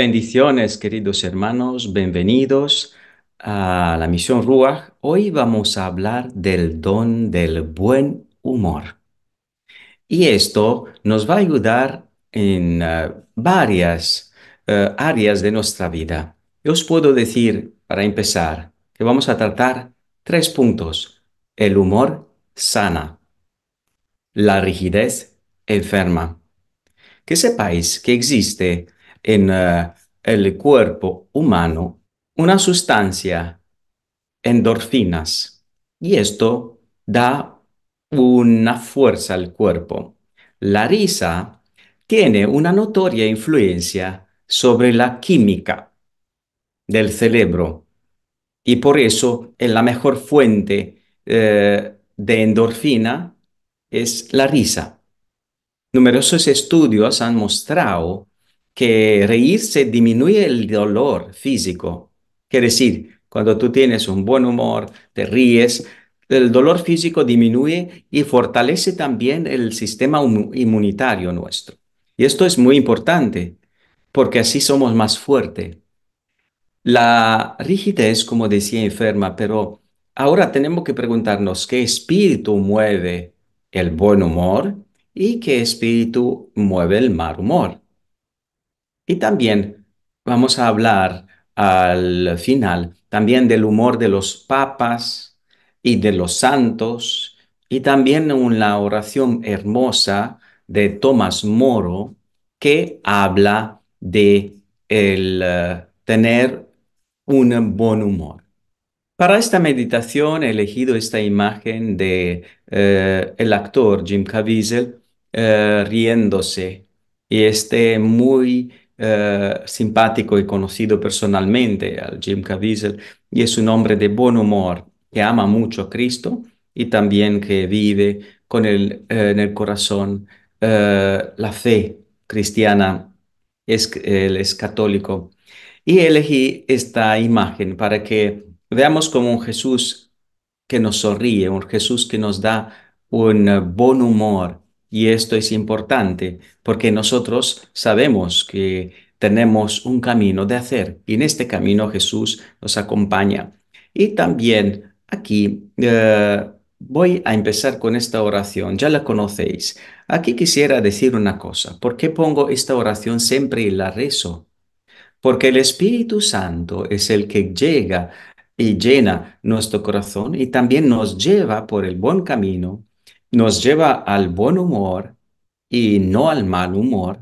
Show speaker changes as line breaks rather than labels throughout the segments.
Bendiciones, queridos hermanos, bienvenidos a la misión Ruach. Hoy vamos a hablar del don del buen humor. Y esto nos va a ayudar en eh, varias eh, áreas de nuestra vida. Yo os puedo decir, para empezar, que vamos a tratar tres puntos. El humor sana, la rigidez enferma. Que sepáis que existe en eh, el cuerpo humano una sustancia, endorfinas, y esto da una fuerza al cuerpo. La risa tiene una notoria influencia sobre la química del cerebro y por eso la mejor fuente eh, de endorfina es la risa. Numerosos estudios han mostrado que reírse disminuye el dolor físico. Quiere decir, cuando tú tienes un buen humor, te ríes, el dolor físico disminuye y fortalece también el sistema inmunitario nuestro. Y esto es muy importante, porque así somos más fuertes. La rigidez, como decía, enferma, pero ahora tenemos que preguntarnos qué espíritu mueve el buen humor y qué espíritu mueve el mal humor. Y también vamos a hablar al final también del humor de los papas y de los santos y también una oración hermosa de Tomás Moro que habla de el eh, tener un buen humor. Para esta meditación he elegido esta imagen de eh, el actor Jim Caviezel eh, riéndose y este muy eh, simpático y e conocido personalmente al Jim Caviezel y es un hombre de buen humor que ama mucho a Cristo y también que vive con el, eh, en el corazón eh, la fe cristiana, es, él es católico. Y elegí esta imagen para que veamos como un Jesús que nos sonríe, un Jesús que nos da un buen humor, y esto es importante porque nosotros sabemos que tenemos un camino de hacer y en este camino Jesús nos acompaña. Y también aquí eh, voy a empezar con esta oración, ya la conocéis. Aquí quisiera decir una cosa, ¿por qué pongo esta oración siempre y la rezo? Porque el Espíritu Santo es el que llega y llena nuestro corazón y también nos lleva por el buen camino nos lleva al buen humor y no al mal humor,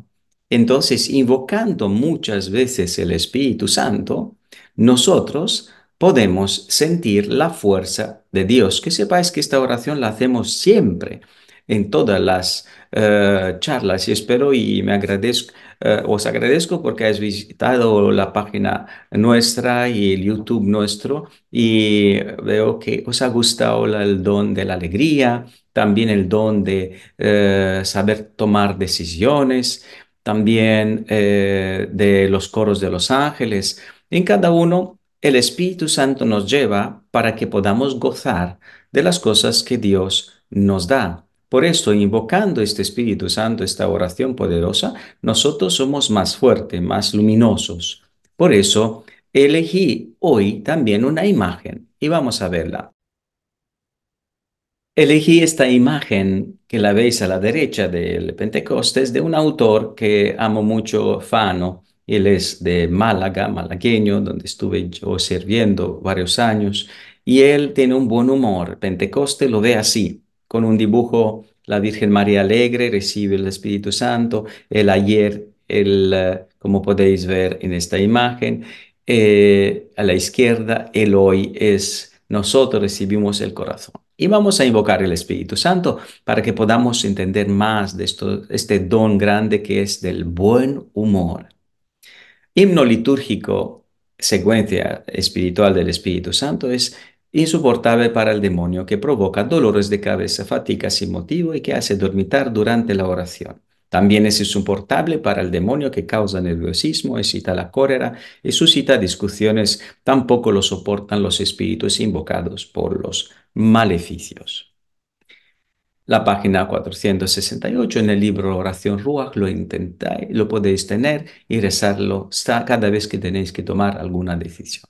entonces invocando muchas veces el Espíritu Santo, nosotros podemos sentir la fuerza de Dios. Que sepáis que esta oración la hacemos siempre en todas las eh, charlas y espero y me agradezco, eh, os agradezco porque has visitado la página nuestra y el YouTube nuestro y veo que os ha gustado el don de la alegría, también el don de eh, saber tomar decisiones, también eh, de los coros de los ángeles. En cada uno, el Espíritu Santo nos lleva para que podamos gozar de las cosas que Dios nos da. Por esto, invocando este Espíritu Santo, esta oración poderosa, nosotros somos más fuertes, más luminosos. Por eso, elegí hoy también una imagen y vamos a verla. Elegí esta imagen que la veis a la derecha del Pentecostés de un autor que amo mucho, Fano. Él es de Málaga, malagueño, donde estuve yo sirviendo varios años. Y él tiene un buen humor. Pentecostés lo ve así, con un dibujo, la Virgen María Alegre recibe el Espíritu Santo, el ayer, el, eh, como podéis ver en esta imagen, eh, a la izquierda, el hoy es nosotros recibimos el corazón. Y vamos a invocar el Espíritu Santo para que podamos entender más de esto, este don grande que es del buen humor. Himno litúrgico, secuencia espiritual del Espíritu Santo, es insoportable para el demonio, que provoca dolores de cabeza, fatiga sin motivo y que hace dormitar durante la oración. También es insoportable para el demonio que causa nerviosismo, excita la cólera y suscita discusiones. Tampoco lo soportan los espíritus invocados por los maleficios. La página 468 en el libro Oración Ruach lo intentáis, lo podéis tener y rezarlo cada vez que tenéis que tomar alguna decisión.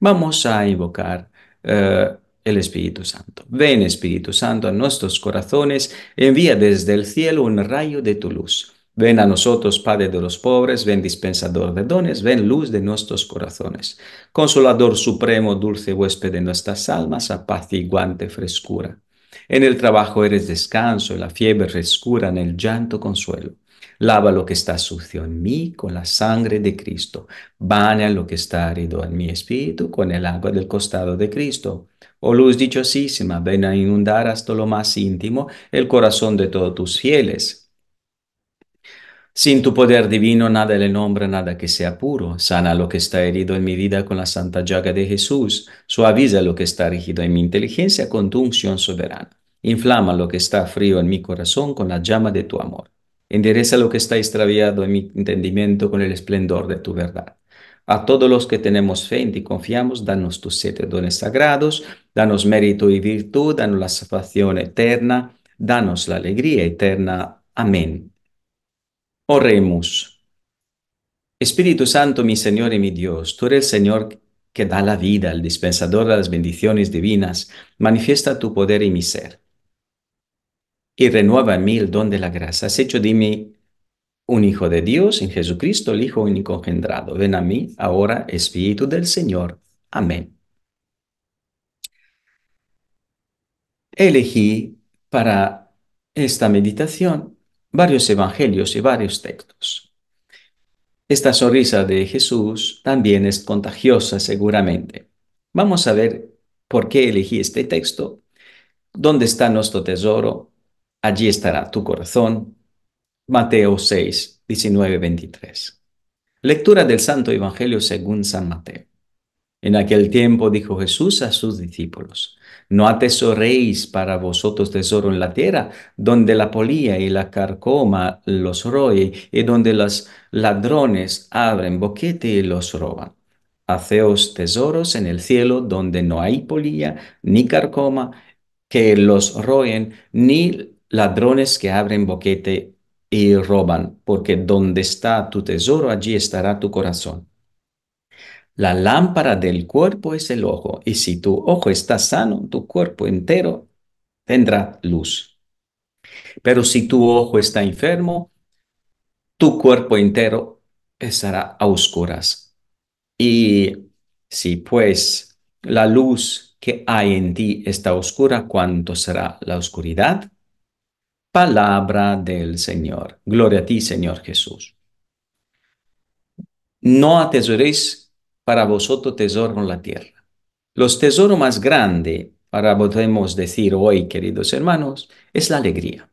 Vamos a invocar eh, el Espíritu Santo. Ven Espíritu Santo a nuestros corazones, envía desde el cielo un rayo de tu luz. Ven a nosotros, Padre de los pobres, ven dispensador de dones, ven luz de nuestros corazones. Consolador supremo, dulce huésped de nuestras almas, apaciguante frescura. En el trabajo eres descanso, en la fiebre frescura, en el llanto consuelo. Lava lo que está sucio en mí con la sangre de Cristo. a lo que está herido en mi espíritu con el agua del costado de Cristo. Oh luz dichosísima, ven a inundar hasta lo más íntimo el corazón de todos tus fieles. Sin tu poder divino nada le nombra nada que sea puro. Sana lo que está herido en mi vida con la santa llaga de Jesús. Suaviza lo que está rígido en mi inteligencia con tu unción soberana. Inflama lo que está frío en mi corazón con la llama de tu amor. Endereza lo que está extraviado en mi entendimiento con el esplendor de tu verdad. A todos los que tenemos fe en ti confiamos, danos tus siete dones sagrados, danos mérito y virtud, danos la salvación eterna, danos la alegría eterna. Amén. Oremos. Espíritu Santo, mi Señor y mi Dios, tú eres el Señor que da la vida, el dispensador de las bendiciones divinas, manifiesta tu poder y mi ser y renueva en mí el don de la gracia. Has hecho de mí un hijo de Dios en Jesucristo, el Hijo único engendrado. Ven a mí ahora, Espíritu del Señor. Amén. Elegí para esta meditación varios evangelios y varios textos. Esta sonrisa de Jesús también es contagiosa seguramente. Vamos a ver por qué elegí este texto, dónde está nuestro tesoro, allí estará tu corazón. Mateo 6, 19, 23. Lectura del Santo Evangelio según San Mateo. En aquel tiempo dijo Jesús a sus discípulos, no atesoréis para vosotros tesoro en la tierra, donde la polilla y la carcoma los roye, y donde los ladrones abren boquete y los roban. Haceos tesoros en el cielo, donde no hay polilla ni carcoma, que los roen, ni ladrones que abren boquete y roban, porque donde está tu tesoro, allí estará tu corazón. La lámpara del cuerpo es el ojo, y si tu ojo está sano, tu cuerpo entero tendrá luz. Pero si tu ojo está enfermo, tu cuerpo entero estará a oscuras. Y si pues la luz que hay en ti está oscura, ¿cuánto será la oscuridad? Palabra del Señor. Gloria a ti, Señor Jesús. No atesoréis para vosotros tesoro en la tierra. Los tesoros más grandes, para podemos decir hoy, queridos hermanos, es la alegría.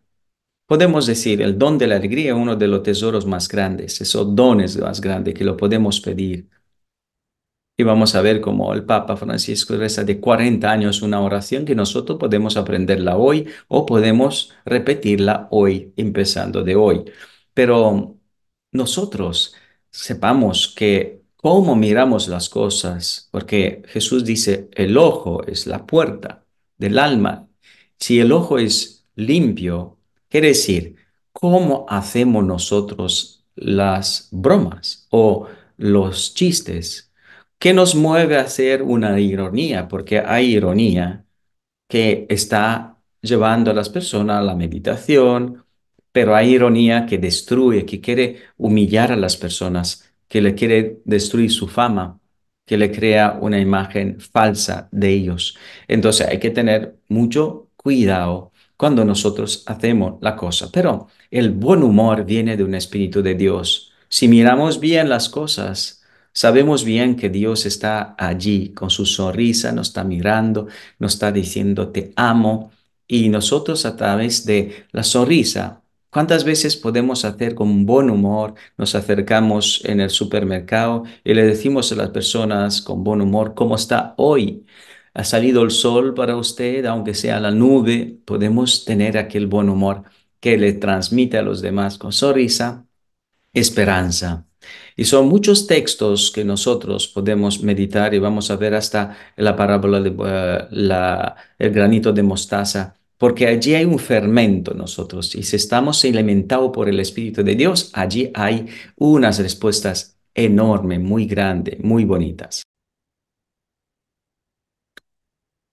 Podemos decir, el don de la alegría es uno de los tesoros más grandes, esos dones más grandes que lo podemos pedir y vamos a ver cómo el Papa Francisco reza de 40 años una oración que nosotros podemos aprenderla hoy o podemos repetirla hoy, empezando de hoy. Pero nosotros sepamos que cómo miramos las cosas, porque Jesús dice, el ojo es la puerta del alma. Si el ojo es limpio, quiere decir, ¿cómo hacemos nosotros las bromas o los chistes ¿Qué nos mueve a hacer una ironía, porque hay ironía que está llevando a las personas a la meditación, pero hay ironía que destruye, que quiere humillar a las personas, que le quiere destruir su fama, que le crea una imagen falsa de ellos. Entonces hay que tener mucho cuidado cuando nosotros hacemos la cosa, pero el buen humor viene de un espíritu de Dios. Si miramos bien las cosas, Sabemos bien que Dios está allí, con su sonrisa, nos está mirando, nos está diciendo, te amo. Y nosotros a través de la sonrisa, ¿cuántas veces podemos hacer con buen humor? Nos acercamos en el supermercado y le decimos a las personas con buen humor, ¿cómo está hoy? ha salido el sol para usted, aunque sea la nube, podemos tener aquel buen humor que le transmite a los demás con sonrisa, esperanza. Y son muchos textos que nosotros podemos meditar y vamos a ver hasta la parábola del de, eh, el granito de mostaza, porque allí hay un fermento nosotros y si estamos alimentados por el Espíritu de Dios, allí hay unas respuestas enormes, muy grandes, muy bonitas.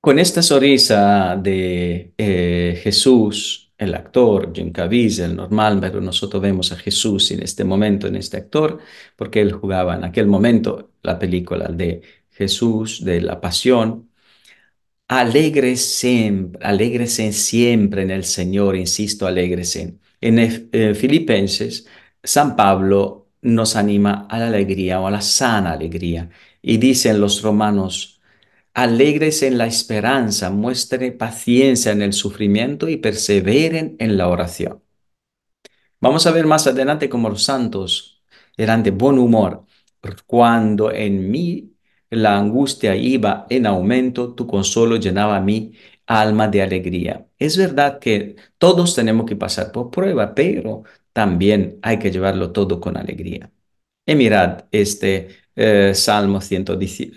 Con esta sonrisa de eh, Jesús, el actor Jim Caviezel, normal, pero nosotros vemos a Jesús en este momento, en este actor, porque él jugaba en aquel momento la película de Jesús, de la pasión. Alegres siempre, siempre en el Señor, insisto, alegresen. En eh, Filipenses, San Pablo nos anima a la alegría o a la sana alegría. Y dicen los romanos alegres en la esperanza, muestre paciencia en el sufrimiento y perseveren en la oración. Vamos a ver más adelante cómo los santos eran de buen humor. Cuando en mí la angustia iba en aumento, tu consuelo llenaba mi alma de alegría. Es verdad que todos tenemos que pasar por prueba, pero también hay que llevarlo todo con alegría. Y mirad este eh, Salmo 118,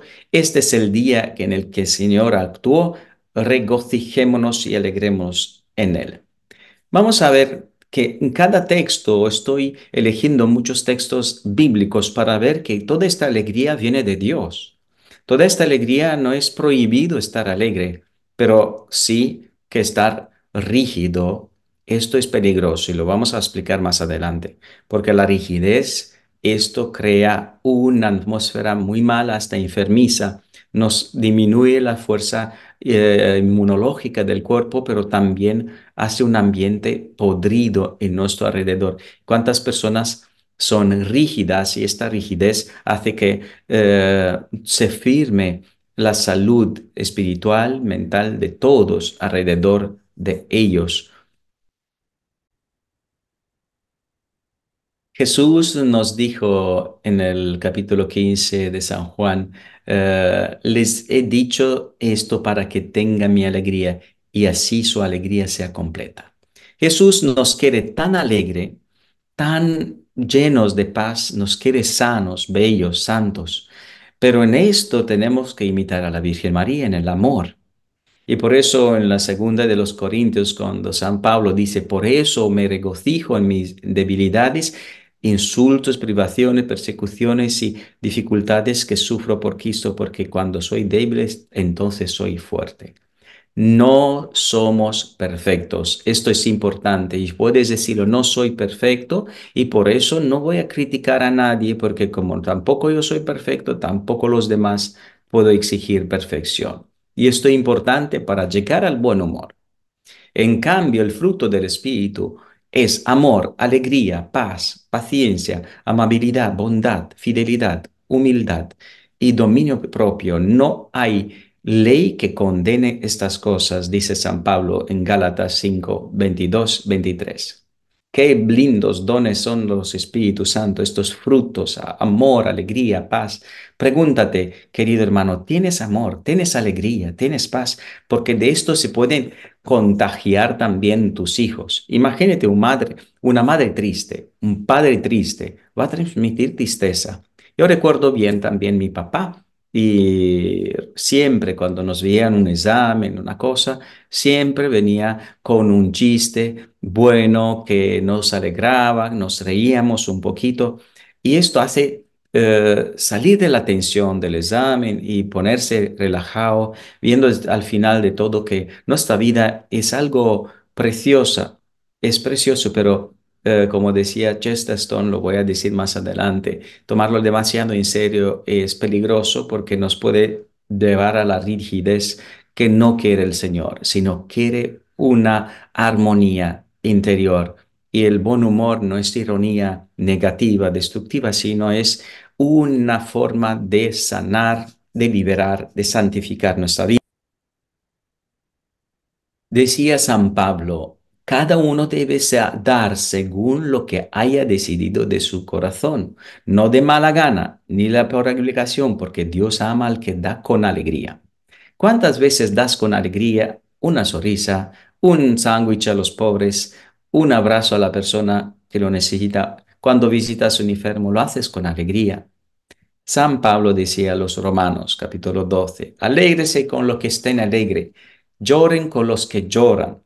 eh, este es el día en el que el Señor actuó, regocijémonos y alegremos en él. Vamos a ver que en cada texto estoy eligiendo muchos textos bíblicos para ver que toda esta alegría viene de Dios. Toda esta alegría no es prohibido estar alegre, pero sí que estar rígido, esto es peligroso y lo vamos a explicar más adelante, porque la rigidez esto crea una atmósfera muy mala, hasta enfermiza. Nos disminuye la fuerza eh, inmunológica del cuerpo, pero también hace un ambiente podrido en nuestro alrededor. ¿Cuántas personas son rígidas y esta rigidez hace que eh, se firme la salud espiritual, mental de todos alrededor de ellos? Jesús nos dijo en el capítulo 15 de San Juan, eh, les he dicho esto para que tengan mi alegría y así su alegría sea completa. Jesús nos quiere tan alegre, tan llenos de paz, nos quiere sanos, bellos, santos. Pero en esto tenemos que imitar a la Virgen María en el amor. Y por eso en la segunda de los Corintios, cuando San Pablo dice, por eso me regocijo en mis debilidades, insultos, privaciones, persecuciones y dificultades que sufro por Cristo, porque cuando soy débil, entonces soy fuerte. No somos perfectos. Esto es importante y puedes decirlo, no soy perfecto y por eso no voy a criticar a nadie porque como tampoco yo soy perfecto, tampoco los demás puedo exigir perfección. Y esto es importante para llegar al buen humor. En cambio, el fruto del Espíritu es amor, alegría, paz, paciencia, amabilidad, bondad, fidelidad, humildad y dominio propio. No hay ley que condene estas cosas, dice San Pablo en Gálatas 5, 22, 23. Qué lindos dones son los Espíritus Santo, estos frutos, amor, alegría, paz. Pregúntate, querido hermano, ¿tienes amor? ¿Tienes alegría? ¿Tienes paz? Porque de esto se pueden contagiar también tus hijos. Imagínate un madre, una madre triste, un padre triste, va a transmitir tristeza. Yo recuerdo bien también mi papá, y siempre cuando nos veían un examen, una cosa, siempre venía con un chiste bueno que nos alegraba, nos reíamos un poquito. Y esto hace eh, salir de la tensión del examen y ponerse relajado, viendo al final de todo que nuestra vida es algo preciosa, es precioso, pero eh, como decía Chesterton, lo voy a decir más adelante, tomarlo demasiado en serio es peligroso porque nos puede llevar a la rigidez que no quiere el Señor, sino quiere una armonía interior. Y el buen humor no es ironía negativa, destructiva, sino es una forma de sanar, de liberar, de santificar nuestra vida. Decía San Pablo, cada uno debe dar según lo que haya decidido de su corazón, no de mala gana ni la por obligación, porque Dios ama al que da con alegría. ¿Cuántas veces das con alegría una sonrisa, un sándwich a los pobres, un abrazo a la persona que lo necesita? Cuando visitas un enfermo, lo haces con alegría. San Pablo decía a los romanos, capítulo 12, alégrese con los que estén alegre, lloren con los que lloran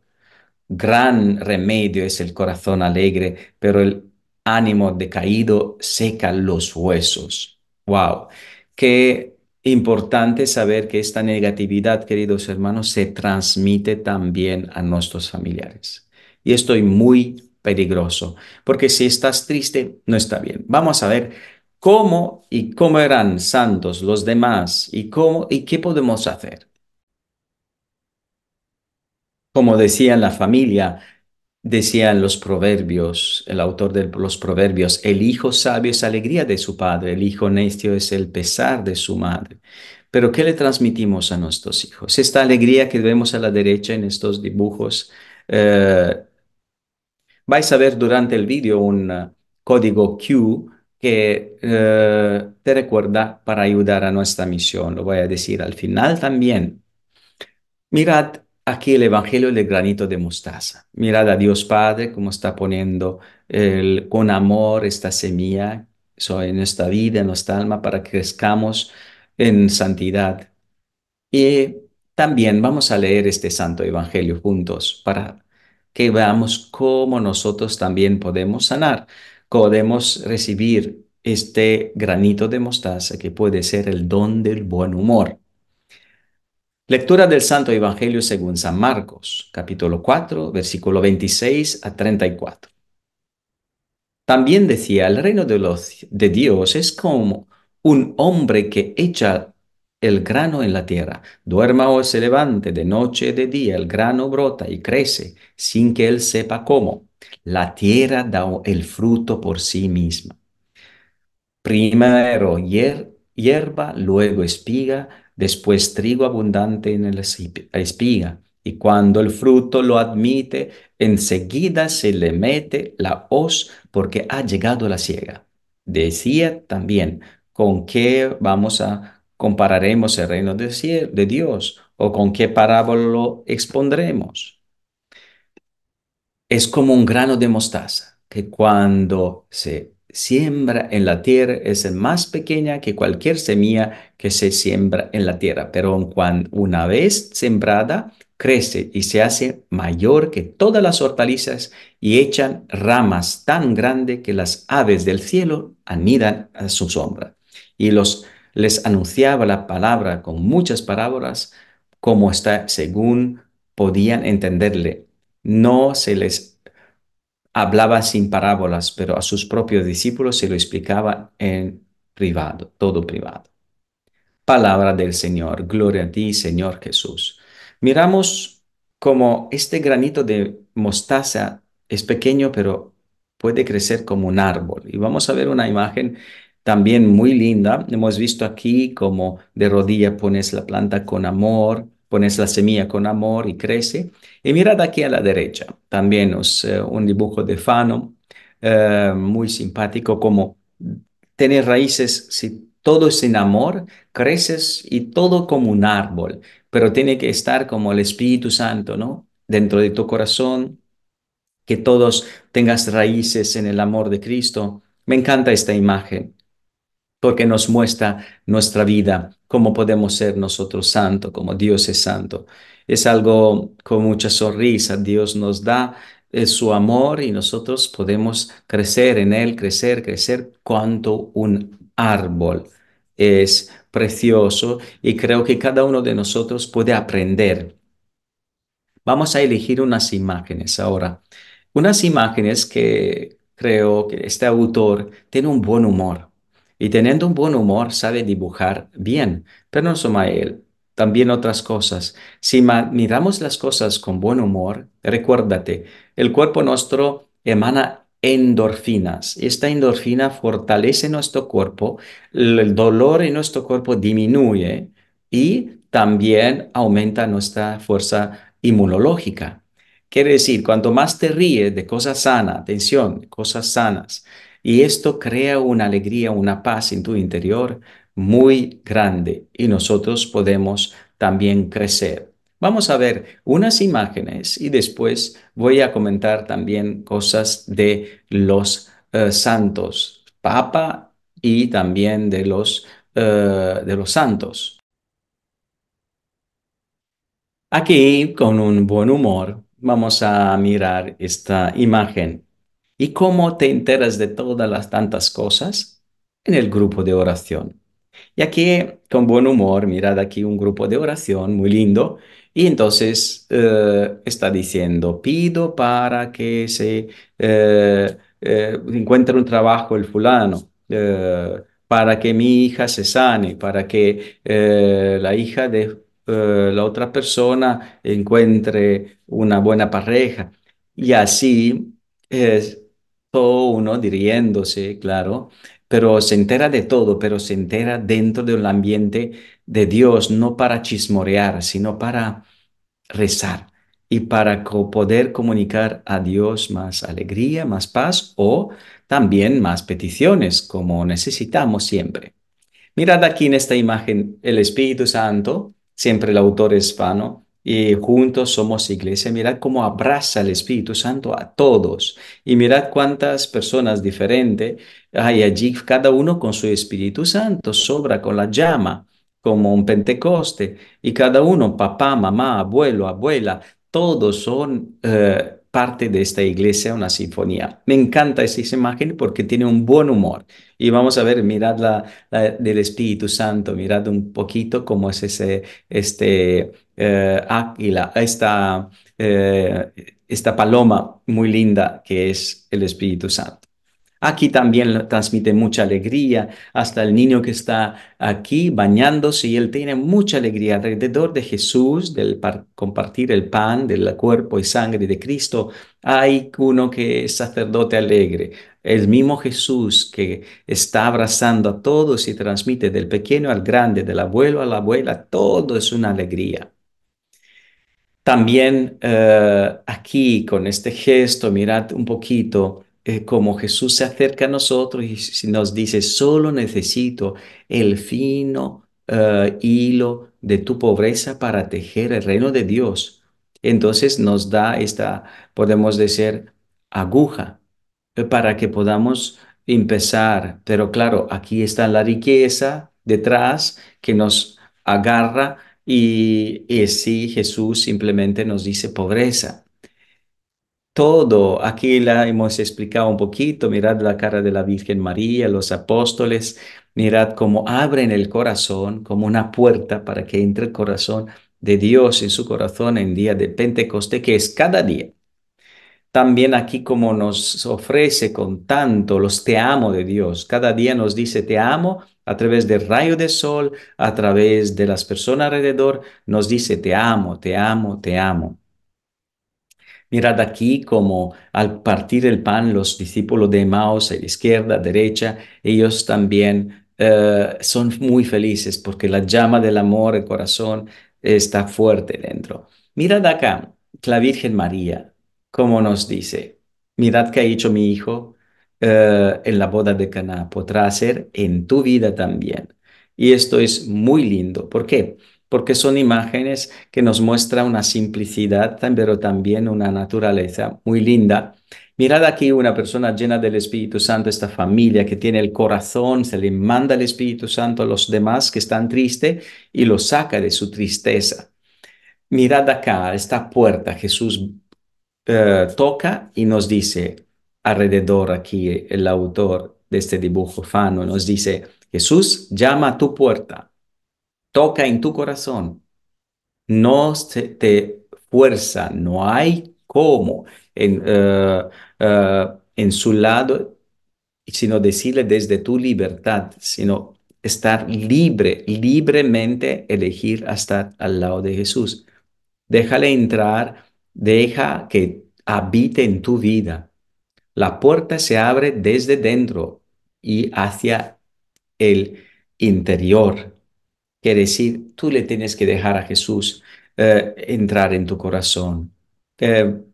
gran remedio es el corazón alegre, pero el ánimo decaído seca los huesos. ¡Wow! Qué importante saber que esta negatividad, queridos hermanos, se transmite también a nuestros familiares. Y estoy muy peligroso, porque si estás triste, no está bien. Vamos a ver cómo y cómo eran santos los demás y cómo y qué podemos hacer como decía la familia, decían los proverbios, el autor de los proverbios, el hijo sabio es alegría de su padre, el hijo necio es el pesar de su madre. Pero ¿qué le transmitimos a nuestros hijos? Esta alegría que vemos a la derecha en estos dibujos. Eh, vais a ver durante el vídeo un eh, código Q que eh, te recuerda para ayudar a nuestra misión. Lo voy a decir al final también. Mirad Aquí el Evangelio del granito de mostaza. Mirad a Dios Padre cómo está poniendo con amor esta semilla en nuestra vida, en nuestra alma, para que crezcamos en santidad. Y también vamos a leer este santo Evangelio juntos para que veamos cómo nosotros también podemos sanar, podemos recibir este granito de mostaza que puede ser el don del buen humor. Lectura del Santo Evangelio según San Marcos, capítulo 4, versículo 26 a 34. También decía, el reino de, Dios es como un hombre que echa el grano en la tierra. Duerma o se levante de noche y de día, el grano brota y crece sin que él sepa cómo. La tierra da el fruto por sí misma. Primero hierba, luego espiga, después trigo abundante en la espiga, y cuando el fruto lo admite, enseguida se le mete la hoz porque ha llegado la siega. Decía también, ¿con qué vamos a compararemos el reino de, Dios? ¿O con qué parábola expondremos? Es como un grano de mostaza que cuando se siembra en la tierra es más pequeña que cualquier semilla que se siembra en la tierra, pero cuando una vez sembrada, crece y se hace mayor que todas las hortalizas y echan ramas tan grandes que las aves del cielo anidan a su sombra. Y los les anunciaba la palabra con muchas parábolas, como está según podían entenderle. No se les hablaba sin parábolas, pero a sus propios discípulos se lo explicaba en privado, todo privado. Palabra del Señor, gloria a ti, Señor Jesús. Miramos como este granito de mostaza es pequeño, pero puede crecer como un árbol. Y vamos a ver una imagen también muy linda. Hemos visto aquí como de rodilla pones la planta con amor, pones la semilla con amor y crece. Y mirad aquí a la derecha, también es eh, un dibujo de Fano, eh, muy simpático, como tener raíces, si todo es en amor, creces y todo como un árbol, pero tiene que estar como el Espíritu Santo, ¿no? Dentro de tu corazón, que todos tengas raíces en el amor de Cristo. Me encanta esta imagen porque nos muestra nuestra vida, cómo podemos ser nosotros santos, como Dios es santo. Es algo con mucha sonrisa, Dios nos da eh, su amor y nosotros podemos crecer en Él, crecer, crecer, cuanto un árbol es precioso y creo que cada uno de nosotros puede aprender. Vamos a elegir unas imágenes ahora. Unas imágenes que creo que este autor tiene un buen humor y teniendo un buen humor sabe dibujar bien, pero no solo él, también otras cosas. Si miramos las cosas con buen humor, recuérdate, el cuerpo nuestro emana endorfinas. Esta endorfina fortalece nuestro cuerpo, el dolor en nuestro cuerpo disminuye y también aumenta nuestra fuerza inmunológica. Quiere decir, cuanto más te ríes de cosas sanas, atención, cosas sanas, y esto crea una alegría, una paz en tu interior muy grande y nosotros podemos también crecer. Vamos a ver unas imágenes y después voy a comentar también cosas de los eh, santos, Papa y también de los, eh, de los santos. Aquí, con un buen humor, vamos a mirar esta imagen. ¿Y cómo te enteras de todas las tantas cosas? En el grupo de oración. Y aquí, con buen humor, mirad aquí un grupo de oración muy lindo. Y entonces eh, está diciendo, pido para que se eh, eh, encuentre un trabajo el fulano, para que mi hija se sane, para que la hija de la otra persona encuentre una buena pareja. Y así es uno diriéndose, claro, pero se entera de todo, pero se entera dentro del ambiente de Dios, no para chismorear, sino para rezar y para poder comunicar a Dios más alegría, más paz o también más peticiones, como necesitamos siempre. Mirad aquí en esta imagen el Espíritu Santo, siempre el autor hispano, y juntos somos iglesia. Mirad cómo abraza el Espíritu Santo a todos. Y mirad cuántas personas diferentes hay allí, cada uno con su Espíritu Santo, sobra con la llama, como un Pentecoste. Y cada uno, papá, mamá, abuelo, abuela, todos son eh, parte de esta iglesia, una sinfonía. Me encanta esa imagen porque tiene un buen humor. Y vamos a ver, mirad la, del Espíritu Santo, mirad un poquito cómo es ese, este eh, águila, esta, eh, esta paloma muy linda que es el Espíritu Santo. Aquí también transmite mucha alegría, hasta el niño que está aquí bañándose y él tiene mucha alegría alrededor de Jesús, del compartir el pan del cuerpo y sangre de Cristo. Hay uno que es sacerdote alegre, el mismo Jesús que está abrazando a todos y transmite del pequeño al grande, del abuelo a la abuela, todo es una alegría. También eh, aquí con este gesto, mirad un poquito eh, cómo Jesús se acerca a nosotros y nos dice, solo necesito el fino eh, hilo de tu pobreza para tejer el reino de Dios. Entonces nos da esta, podemos decir, aguja para que podamos empezar. Pero claro, aquí está la riqueza detrás que nos agarra y, si Jesús simplemente nos dice pobreza. Todo, aquí la hemos explicado un poquito, mirad la cara de la Virgen María, los apóstoles, mirad cómo abren el corazón como una puerta para que entre el corazón de Dios en su corazón en día de Pentecostés, que es cada día. También aquí como nos ofrece con tanto los te amo de Dios. Cada día nos dice te amo a través del rayo de sol, a través de las personas alrededor, nos dice te amo, te amo, te amo. Mirad aquí como al partir el pan los discípulos de Maos, a la izquierda, derecha, ellos también eh, son muy felices porque la llama del amor, el corazón está fuerte dentro. Mirad acá, la Virgen María, como nos dice, mirad que ha hecho mi hijo eh, en la boda de Caná, podrá ser en tu vida también. Y esto es muy lindo. ¿Por qué? Porque son imágenes que nos muestra una simplicidad, pero también una naturaleza muy linda. Mirad aquí una persona llena del Espíritu Santo, esta familia que tiene el corazón, se le manda el Espíritu Santo a los demás que están tristes y los saca de su tristeza. Mirad acá, esta puerta, Jesús eh, toca y nos dice alrededor aquí el autor de este dibujo fano, nos dice, Jesús llama a tu puerta, toca en tu corazón, no te, fuerza, no hay cómo en, eh, eh, en su lado, sino decirle desde tu libertad, sino estar libre, libremente elegir estar al lado de Jesús. Déjale entrar Deja que habite en tu vida. La puerta se abre desde dentro y hacia el interior. Quiere decir, tú le tienes que dejar a Jesús eh, entrar en tu corazón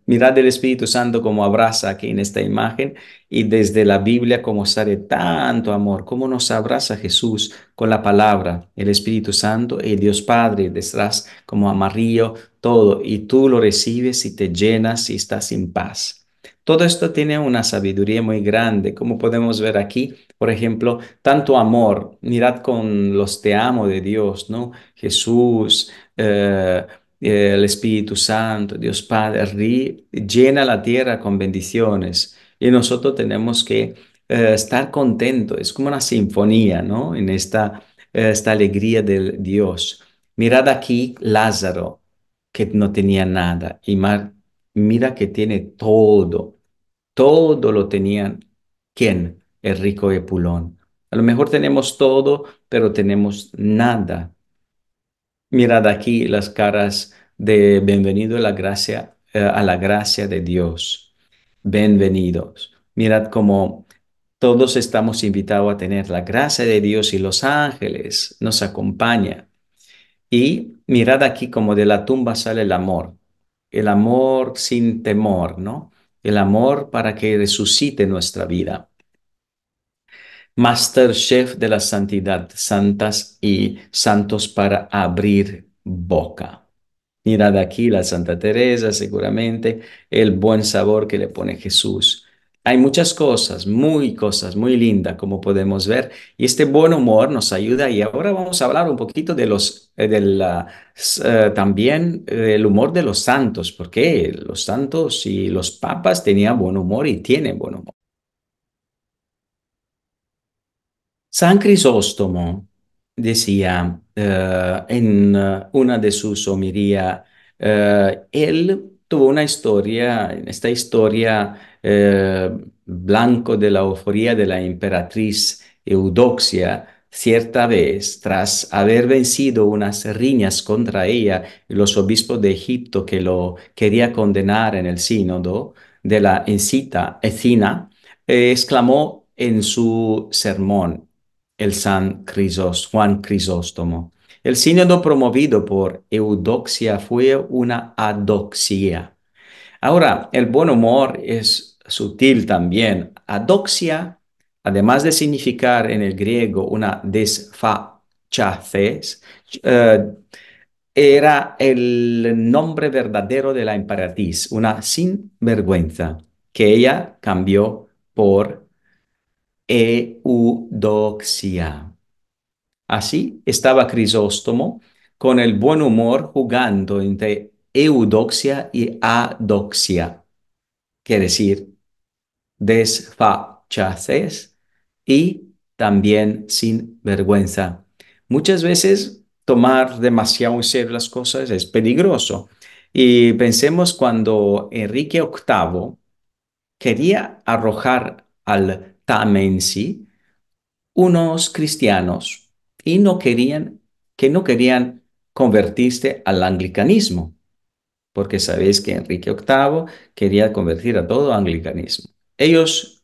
mirad el Espíritu Santo como abraza aquí en esta imagen y desde la Biblia como sale tanto amor, como nos abraza Jesús con la palabra, el Espíritu Santo y Dios Padre detrás como amarillo, todo, y tú lo recibes y te llenas y estás en paz. Todo esto tiene una sabiduría muy grande, como podemos ver aquí, por ejemplo, tanto amor, mirad con los te amo de Dios, ¿no? Jesús, eh, el Espíritu Santo, Dios Padre, llena la tierra con bendiciones y nosotros tenemos que eh, estar contentos. Es como una sinfonía, ¿no? En esta, eh, esta alegría del Dios. Mirad aquí Lázaro, que no tenía nada, y Mar, mira que tiene todo. Todo lo tenían. ¿Quién? El rico Epulón. A lo mejor tenemos todo, pero tenemos nada Mirad aquí las caras de bienvenido a la gracia, eh, a la gracia de Dios. Bienvenidos. Mirad cómo todos estamos invitados a tener la gracia de Dios y los ángeles nos acompañan. Y mirad aquí como de la tumba sale el amor, el amor sin temor, ¿no? El amor para que resucite nuestra vida. Master chef de la Santidad, Santas y Santos para abrir boca. Mirad aquí la Santa Teresa, seguramente, el buen sabor que le pone Jesús. Hay muchas cosas, muy cosas, muy lindas, como podemos ver, y este buen humor nos ayuda. Y ahora vamos a hablar un poquito de los, eh, de la, eh, también eh, el humor de los santos, porque los santos y los papas tenían buen humor y tienen buen humor. San Crisóstomo decía eh, en eh, una de sus homilías, eh, él tuvo una historia, esta historia blanco de la euforía de la emperatriz Eudoxia, cierta vez, tras haber vencido unas riñas contra ella, los obispos de Egipto que lo quería condenar en el sínodo de la encita, Ecina, exclamó en su sermón, el San Juan Crisóstomo. El sínodo promovido por Eudoxia fue una adoxia. Ahora, el buen humor es sutil también. Adoxia, además de significar en el griego una desfachatez, eh, era el nombre verdadero de la emperatriz, una sinvergüenza, que ella cambió por eudoxia. Así estaba Crisóstomo con el buen humor jugando entre eudoxia y adoxia, Quiere decir, desfachaces y también sin vergüenza. Muchas veces tomar demasiado en serio las cosas es peligroso. Y pensemos cuando Enrique VIII quería arrojar al sí unos cristianos, y no querían, que no querían convertirse al anglicanismo, porque sabéis que Enrique VIII quería convertir a todo anglicanismo. Ellos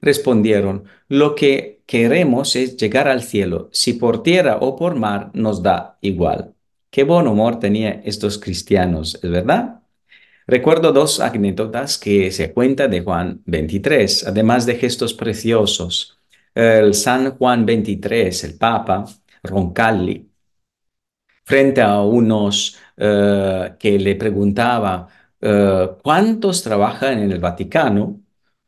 respondieron, lo que queremos es llegar al cielo, si por tierra o por mar nos da igual. Qué buen humor tenían estos cristianos, ¿es verdad? Recuerdo dos anécdotas que se cuenta de Juan 23, además de gestos preciosos. El San Juan 23, el Papa Roncalli, frente a unos eh, que le preguntaba eh, cuántos trabajan en el Vaticano,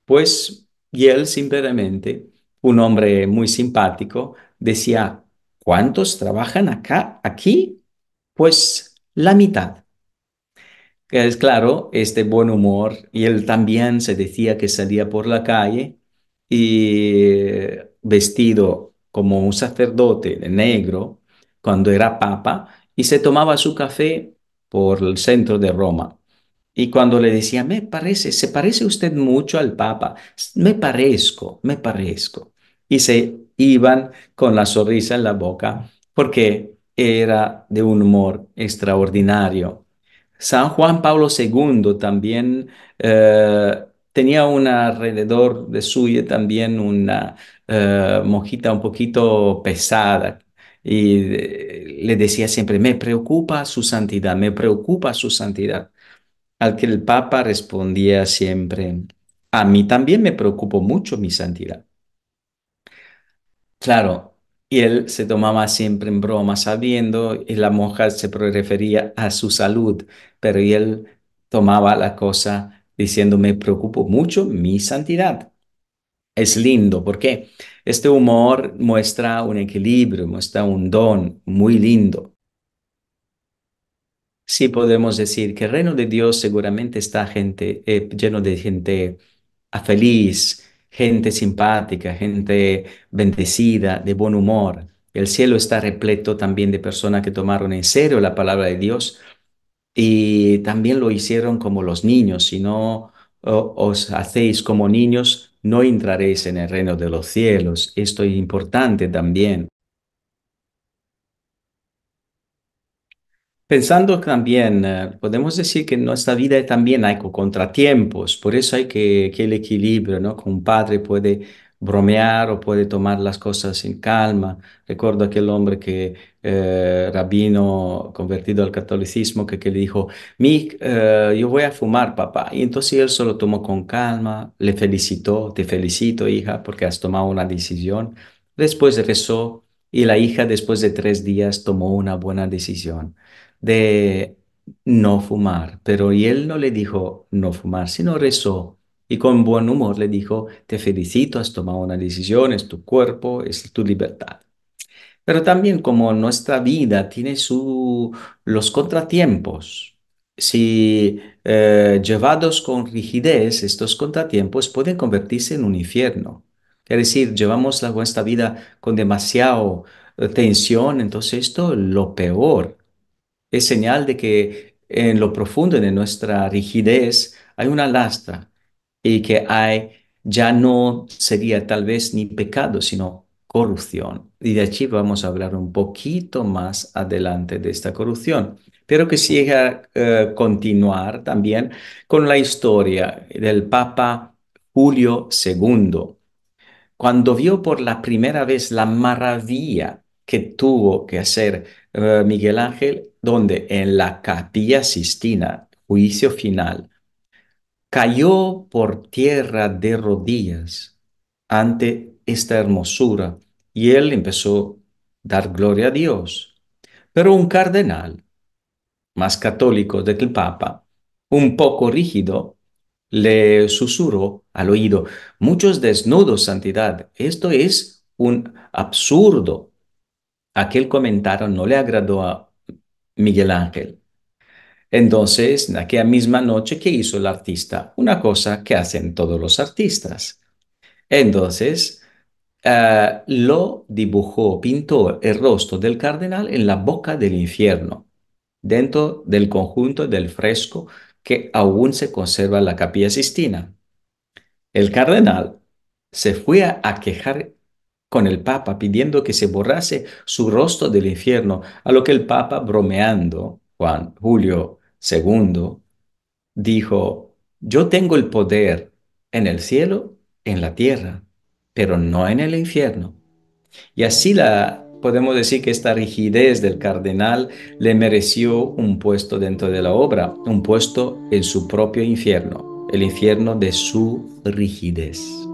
pues, y él simplemente, un hombre muy simpático, decía, ¿cuántos trabajan acá, aquí? Pues la mitad es claro, este buen humor, y él también se decía que salía por la calle y eh, vestido como un sacerdote de negro cuando era papa y se tomaba su café por el centro de Roma. Y cuando le decía, me parece, se parece usted mucho al Papa, me parezco, me parezco. Y se iban con la sonrisa en la boca porque era de un humor extraordinario. San Juan Pablo II también eh, tenía un alrededor de suyo también una eh, mojita un poquito pesada y eh, le decía siempre, me preocupa su santidad, me preocupa su santidad. Al que el Papa respondía siempre, a mí también me preocupa mucho mi santidad. Claro, y él se tomaba siempre en broma, sabiendo, y la monja se refería a su salud, pero él tomaba la cosa diciendo, me preocupo mucho mi santidad. Es lindo porque este humor muestra un equilibrio, muestra un don muy lindo. Sí podemos decir que el reino de Dios seguramente está gente, eh, lleno de gente ah, feliz, gente simpática, gente bendecida, de buen humor. El cielo está repleto también de personas que tomaron en serio la palabra de Dios y también lo hicieron como los niños. Si no os hacéis como niños, no entraréis en el reino de los cielos. Esto es importante también. Pensando también, eh, podemos decir que en nuestra vida también hay contratiempos, por eso hay que, que el equilibrio, ¿no? Con un padre puede bromear o puede tomar las cosas en calma. Recuerdo aquel hombre que, eh, rabino convertido al catolicismo, que, que le dijo, Mick, eh, yo voy a fumar, papá. Y entonces él solo tomó con calma, le felicitó, te felicito, hija, porque has tomado una decisión. Después rezó y la hija después de tres días tomó una buena decisión de no fumar, pero y él no le dijo no fumar, sino rezó y con buen humor le dijo, te felicito, has tomado una decisión, es tu cuerpo, es tu libertad. Pero también como nuestra vida tiene su, los contratiempos, si eh, llevados con rigidez, estos contratiempos pueden convertirse en un infierno. Es decir, llevamos la, nuestra vida con demasiado eh, tensión, entonces esto es lo peor es señal de que en lo profundo de nuestra rigidez hay una lastra y que hay ya no sería tal vez ni pecado, sino corrupción. Y de aquí vamos a hablar un poquito más adelante de esta corrupción. Pero que siga eh, continuar también con la historia del Papa Julio II. Cuando vio por la primera vez la maravilla que tuvo que hacer eh, Miguel Ángel, donde en la capilla Sistina, juicio final, cayó por tierra de rodillas ante esta hermosura y él empezó a dar gloria a Dios. Pero un cardenal, más católico que el Papa, un poco rígido, le susurró al oído, muchos desnudos, santidad, esto es un absurdo aquel comentario no le agradó a Miguel Ángel. Entonces, en aquella misma noche, que hizo el artista? Una cosa que hacen todos los artistas. Entonces, eh, lo dibujó, pintó el rostro del cardenal en la boca del infierno, dentro del conjunto del fresco que aún se conserva en la capilla sistina. El cardenal se fue a quejar con el Papa pidiendo que se borrase su rostro del infierno, a lo que el Papa, bromeando, Juan Julio II, dijo, yo tengo el poder en el cielo, en la tierra, pero no en el infierno. Y así la podemos decir que esta rigidez del cardenal le mereció un puesto dentro de la obra, un puesto en su propio infierno, el infierno de su rigidez.